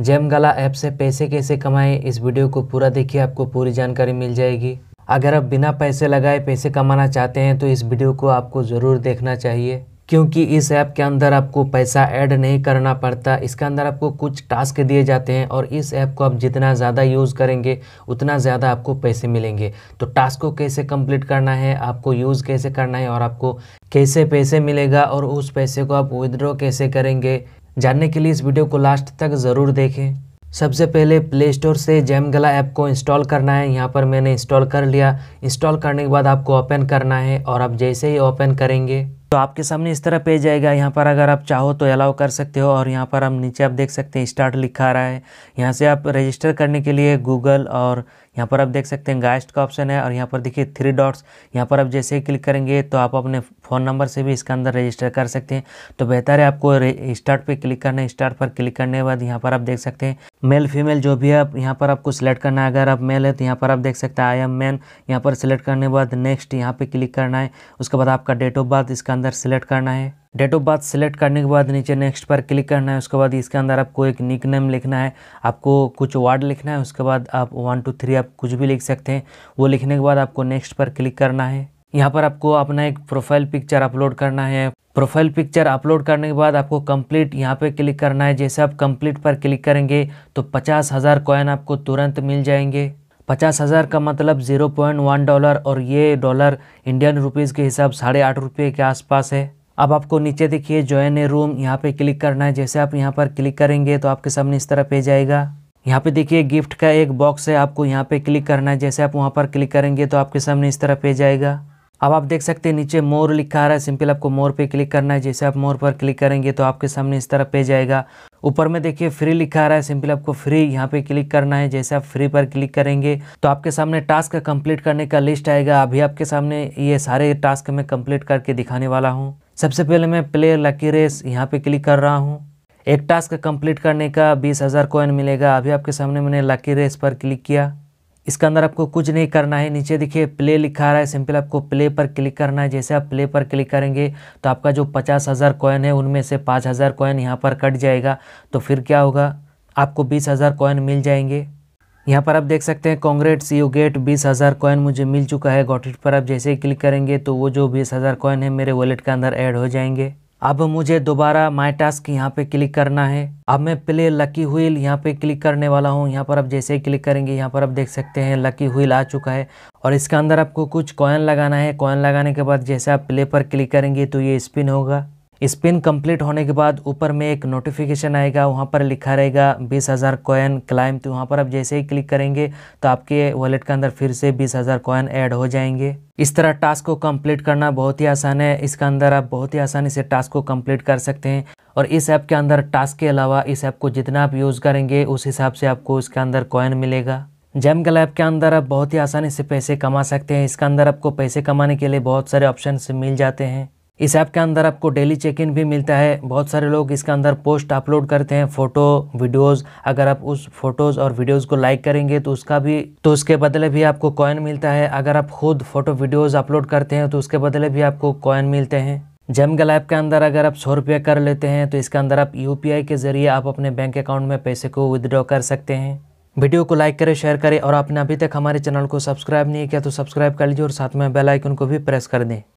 जैमगाला app से पैसे कैसे कमाएं इस वीडियो को पूरा देखिए आपको पूरी जानकारी मिल जाएगी अगर आप बिना पैसे लगाए पैसे कमाना चाहते हैं तो इस वीडियो को आपको ज़रूर देखना चाहिए क्योंकि इस ऐप के अंदर आपको पैसा ऐड नहीं करना पड़ता इसके अंदर आपको कुछ टास्क दिए जाते हैं और इस ऐप को आप जितना ज़्यादा यूज़ करेंगे उतना ज़्यादा आपको पैसे मिलेंगे तो टास्क को कैसे कंप्लीट करना है आपको यूज़ कैसे करना है और आपको कैसे पैसे मिलेगा और उस पैसे को आप विदड्रॉ कैसे करेंगे जानने के लिए इस वीडियो को लास्ट तक ज़रूर देखें सबसे पहले प्ले स्टोर से जैमगला ऐप को इंस्टॉल करना है यहाँ पर मैंने इंस्टॉल कर लिया इंस्टॉल करने के बाद आपको ओपन करना है और आप जैसे ही ओपन करेंगे तो आपके सामने इस तरह पेज आएगा यहाँ पर अगर आप चाहो तो अलाउ कर सकते हो और यहाँ पर हम नीचे आप देख सकते हैं स्टार्ट लिखा रहा है यहाँ से आप रजिस्टर करने के लिए गूगल और यहाँ पर आप देख सकते हैं गाइस्ट का ऑप्शन है और यहाँ पर देखिए थ्री डॉट्स यहाँ पर आप जैसे ही क्लिक करेंगे तो आप अपने फ़ोन नंबर से भी इसके अंदर रजिस्टर कर सकते हैं तो बेहतर है आपको स्टार्ट पे क्लिक करना है स्टार्ट पर क्लिक करने के बाद यहाँ पर आप देख सकते हैं मेल फीमेल जो भी है आप यहाँ पर आपको सिलेक्ट करना है अगर आप मेल है तो यहाँ पर आप देख सकते हैं आई एम मैन यहाँ पर सिलेक्ट करने के बाद नेक्स्ट यहाँ पर क्लिक करना है उसके बाद आपका डेट ऑफ बर्थ इसके अंदर अंदर सेलेक्ट करना है डेट ऑफ बर्थ सेलेक्ट करने के बाद नीचे नेक्स्ट पर क्लिक करना है उसके बाद इसके अंदर आपको एक निक नेम लिखना है आपको कुछ वर्ड लिखना है उसके बाद आप वन टू थ्री आप कुछ भी लिख सकते हैं वो लिखने के बाद आपको नेक्स्ट पर क्लिक करना है यहाँ पर आपको अपना एक प्रोफाइल पिक्चर अपलोड करना है प्रोफाइल पिक्चर अपलोड करने के बाद आपको कंप्लीट यहाँ पे क्लिक करना है जैसे आप कंप्लीट पर क्लिक करेंगे तो पचास हज़ार कॉइन आपको तुरंत मिल जाएंगे पचास हज़ार का मतलब ज़ीरो पॉइंट वन डॉलर और ये डॉलर इंडियन रुपीज़ के हिसाब साढ़े आठ रुपये के आसपास है अब आपको नीचे देखिए ज्वाइन ए रूम यहाँ पे क्लिक करना है जैसे आप यहाँ पर क्लिक करेंगे तो आपके सामने इस तरह पेज आएगा यहाँ पे देखिए गिफ्ट का एक बॉक्स है आपको यहाँ पे क्लिक करना है जैसे आप वहाँ पर क्लिक करेंगे तो आपके सामने इस तरह पेज आएगा अब आप देख सकते हैं नीचे मोर लिखा आ रहा है सिंपल आपको मोर पे क्लिक करना है जैसे आप मोर पर क्लिक करेंगे तो आपके सामने इस तरह पेज आएगा ऊपर में देखिए फ्री लिखा आ रहा है सिंपल आपको फ्री यहाँ पे क्लिक करना है जैसे आप फ्री पर क्लिक करेंगे तो आपके सामने टास्क कंप्लीट करने का लिस्ट आएगा अभी आपके सामने ये सारे टास्क मैं कंप्लीट करके दिखाने वाला हूँ सबसे पहले मैं प्ले लकी रेस यहाँ पे क्लिक कर रहा हूँ एक टास्क कंप्लीट करने का बीस हज़ार कोइन मिलेगा अभी आपके सामने मैंने लकी रेस पर क्लिक किया इसके अंदर आपको कुछ नहीं करना है नीचे देखिए प्ले लिखा रहा है सिंपल आपको प्ले पर क्लिक करना है जैसे आप प्ले पर क्लिक करेंगे तो आपका जो पचास हज़ार कॉइन है उनमें से पाँच हज़ार कॉइन यहाँ पर कट जाएगा तो फिर क्या होगा आपको बीस हज़ार कॉइन मिल जाएंगे यहाँ पर आप देख सकते हैं कॉन्ग्रेट्स यू गेट बीस हज़ार कॉइन मुझे मिल चुका है गॉटेड पर आप जैसे ही क्लिक करेंगे तो वो जो बीस हज़ार कॉइन है मेरे वॉलेट के अंदर ऐड हो जाएंगे अब मुझे दोबारा माय टास्क यहाँ पे क्लिक करना है अब मैं प्ले लकी हुईल यहाँ पे क्लिक करने वाला हूँ यहाँ पर आप जैसे ही क्लिक करेंगे यहाँ पर आप देख सकते हैं लकी हुईल आ चुका है और इसका अंदर आपको कुछ कॉइन लगाना है कॉइन लगाने के बाद जैसे आप प्ले पर क्लिक करेंगे तो ये स्पिन होगा स्पिन कंप्लीट होने के बाद ऊपर में एक नोटिफिकेशन आएगा वहाँ पर लिखा रहेगा बीस हज़ार कॉइन क्लाइम तो वहाँ पर आप जैसे ही क्लिक करेंगे तो आपके वॉलेट के अंदर फिर से बीस हज़ार कॉइन ऐड हो जाएंगे इस तरह टास्क को कंप्लीट करना बहुत ही आसान है इसके अंदर आप बहुत ही आसानी से टास्क को कंप्लीट कर सकते हैं और इस ऐप के अंदर टास्क के अलावा इस ऐप को जितना आप यूज़ करेंगे उस हिसाब से आपको इसके अंदर कॉइन मिलेगा जैम गल ऐप के अंदर आप बहुत ही आसानी से पैसे कमा सकते हैं इसके अंदर आपको पैसे कमाने के लिए बहुत सारे ऑप्शन मिल जाते हैं इस ऐप के अंदर आपको डेली चेक इन भी मिलता है बहुत सारे लोग इसके अंदर पोस्ट अपलोड करते हैं फ़ोटो वीडियोस अगर आप उस फोटोज़ और वीडियोस को लाइक करेंगे तो उसका भी तो उसके बदले भी आपको कॉइन मिलता है अगर आप खुद फ़ोटो वीडियोस अपलोड करते हैं तो उसके बदले भी आपको कॉइन मिलते हैं जमगल ऐप के अंदर अगर आप सौ रुपये कर लेते हैं तो इसके अंदर आप यू के ज़रिए आप अपने बैंक अकाउंट में पैसे को विदड्रॉ कर सकते हैं वीडियो को लाइक करें शेयर करें और आपने अभी तक हमारे चैनल को सब्सक्राइब नहीं किया तो सब्सक्राइब कर लीजिए और साथ में बेलाइकन को भी प्रेस कर दें